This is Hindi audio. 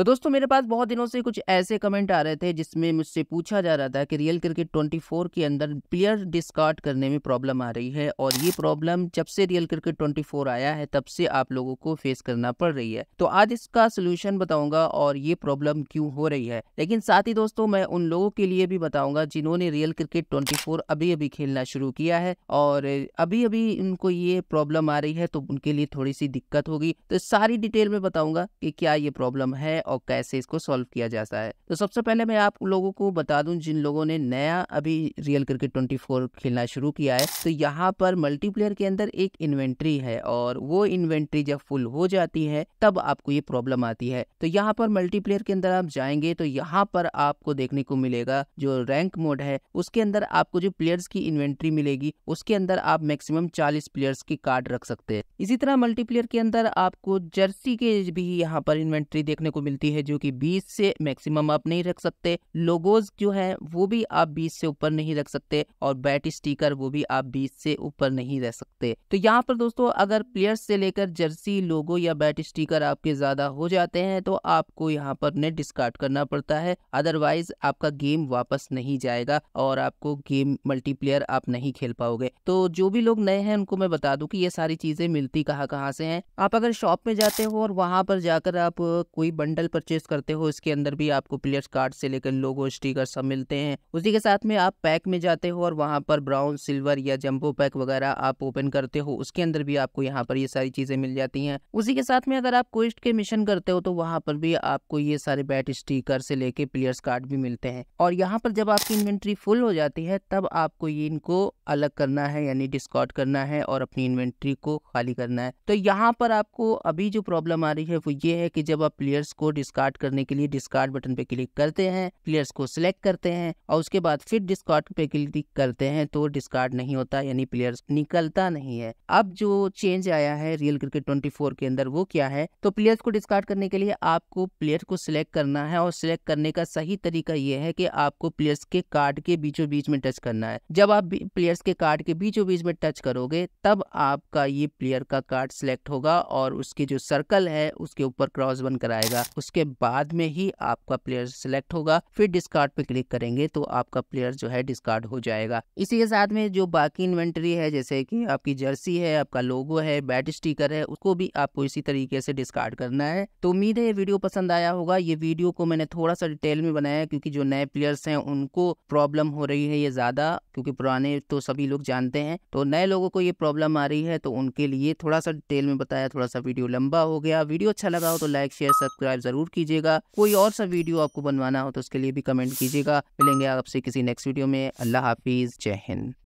तो दोस्तों मेरे पास बहुत दिनों से कुछ ऐसे कमेंट आ रहे थे जिसमें मुझसे पूछा जा रहा था कि रियल क्रिकेट 24 के अंदर प्लेयर डिस्कार्ड करने में प्रॉब्लम आ रही है और ये प्रॉब्लम जब से रियल क्रिकेट 24 आया है तब से आप लोगों को फेस करना पड़ रही है तो आज इसका सोल्यूशन बताऊंगा और ये प्रॉब्लम क्यों हो रही है लेकिन साथ ही दोस्तों मैं उन लोगों के लिए भी बताऊंगा जिन्होंने रियल क्रिकेट ट्वेंटी अभी अभी खेलना शुरू किया है और अभी अभी उनको ये प्रॉब्लम आ रही है तो उनके लिए थोड़ी सी दिक्कत होगी तो सारी डिटेल में बताऊंगा कि क्या ये प्रॉब्लम है और कैसे इसको सॉल्व किया जाता है तो सबसे पहले मैं आप लोगों को बता दूं जिन लोगों ने नया अभी रियल क्रिकेट 24 खेलना शुरू किया है तो यहाँ पर मल्टीप्लेयर के अंदर एक इन्वेंट्री है और वो इन्वेंट्री जब फुल हो जाती है तब आपको ये प्रॉब्लम आती है तो यहाँ पर मल्टीप्लेयर के अंदर आप जाएंगे तो यहाँ पर आपको देखने को मिलेगा जो रैंक मोड है उसके अंदर आपको जो प्लेयर्स की इन्वेंट्री मिलेगी उसके अंदर आप मैक्सिमम चालीस प्लेयर्स की कार्ड रख सकते हैं इसी तरह मल्टीप्लेयर के अंदर आपको जर्सी के भी यहाँ पर इन्वेंट्री देखने को मिलती है जो कि 20 से मैक्सिमम आप नहीं रख सकते लोगोज जो है वो भी आप 20 से ऊपर नहीं रख सकते और बैट स्टीकर वो भी आप 20 से ऊपर नहीं रह सकते तो यहाँ पर दोस्तों अगर प्लेयर्स से लेकर जर्सी लोगो या बैट स्टीकर आपके ज्यादा हो जाते हैं तो आपको यहाँ पर नेट डिस्कार्ड करना पड़ता है अदरवाइज आपका गेम वापस नहीं जाएगा और आपको गेम मल्टीप्लेयर आप नहीं खेल पाओगे तो जो भी लोग नए हैं उनको मैं बता दूं कि ये सारी चीजें मिलती कहां कहां से हैं आप अगर शॉप में जाते हो और वहां पर जाकर आप कोई बंडल बंडल परचेज करते हो इसके अंदर भी आपको प्लेयर्स कार्ड से लेकर लोगो स्टिकर सब मिलते हैं उसी के साथ में आप पैक में जाते हो और वहाँ पर ब्राउन सिल्वर या जम्बो पैक वगैरह आप ओपन करते हो उसके अंदर भी आपको यहाँ पर ये सारी चीजें मिल जाती है उसी के साथ में अगर आप क्विस्ट के मिशन करते हो तो वहाँ पर भी आपको ये सारे बैट स्टीकर से लेके प्लेयर्स कार्ड भी मिलते हैं और यहाँ पर जब आपकी इन्वेंट्री फुल हो जाती है तब आपको ये इनको अलग करना है यानी डिस्काउंट करना है और अपनी इन्वेंट्री को खाली करना है तो यहाँ पर आपको अभी जो प्रॉब्लम आ रही है वो ये है कि जब आप प्लेयर्स को डिस्कार्ड करने के लिए डिस्कार्ड बटन पे क्लिक करते हैं प्लेयर्स को सिलेक्ट करते हैं और उसके बाद फिर डिस्कार्ड पे क्लिक करते हैं तो डिस्कार्ड नहीं होता यानी प्लेयर्स निकलता नहीं है अब जो चेंज आया है रियल क्रिकेट ट्वेंटी के अंदर वो क्या है तो प्लेयर्स को डिस्कार्ड करने के लिए आपको प्लेयर को सिलेक्ट करना है और सिलेक्ट करने का सही तरीका ये है की आपको प्लेयर्स के कार्ड के बीचों बीच में टच करना है जब आप प्लेयर्स के कार्ड के बीचों बीच में टच करोगे तब आपका ये प्लेयर का कार्ड सिलेक्ट होगा और उसके जो सर्कल है उसके ऊपर क्रॉस बन कराएगा उसके बाद में ही आपका प्लेयर सिलेक्ट होगा फिर डिस्कार्ड पे क्लिक करेंगे तो आपका प्लेयर जो है डिस्कार्ड हो जाएगा इसी के साथ में जो बाकी इन्वेंट्री है जैसे कि आपकी जर्सी है आपका लोगो है बैट स्टिकर है उसको भी आपको इसी तरीके से डिस्कार्ड करना है तो उम्मीद है ये वीडियो पसंद आया होगा ये वीडियो को मैंने थोड़ा सा डिटेल में बनाया क्योंकि जो नए प्लेयर्स हैं उनको प्रॉब्लम हो रही है ये ज्यादा क्योंकि पुराने तो सभी लोग जानते हैं तो नए लोगों को ये प्रॉब्लम आ रही है तो उनके लिए थोड़ा सा डिटेल में बताया थोड़ा सा वीडियो लंबा हो गया वीडियो अच्छा लगा हो तो लाइक शेयर सब्सक्राइब ज़रूर कीजिएगा कोई और सा वीडियो आपको बनवाना हो तो उसके लिए भी कमेंट कीजिएगा मिलेंगे आपसे किसी नेक्स्ट वीडियो में अल्लाह हाफिज़ जय हिंद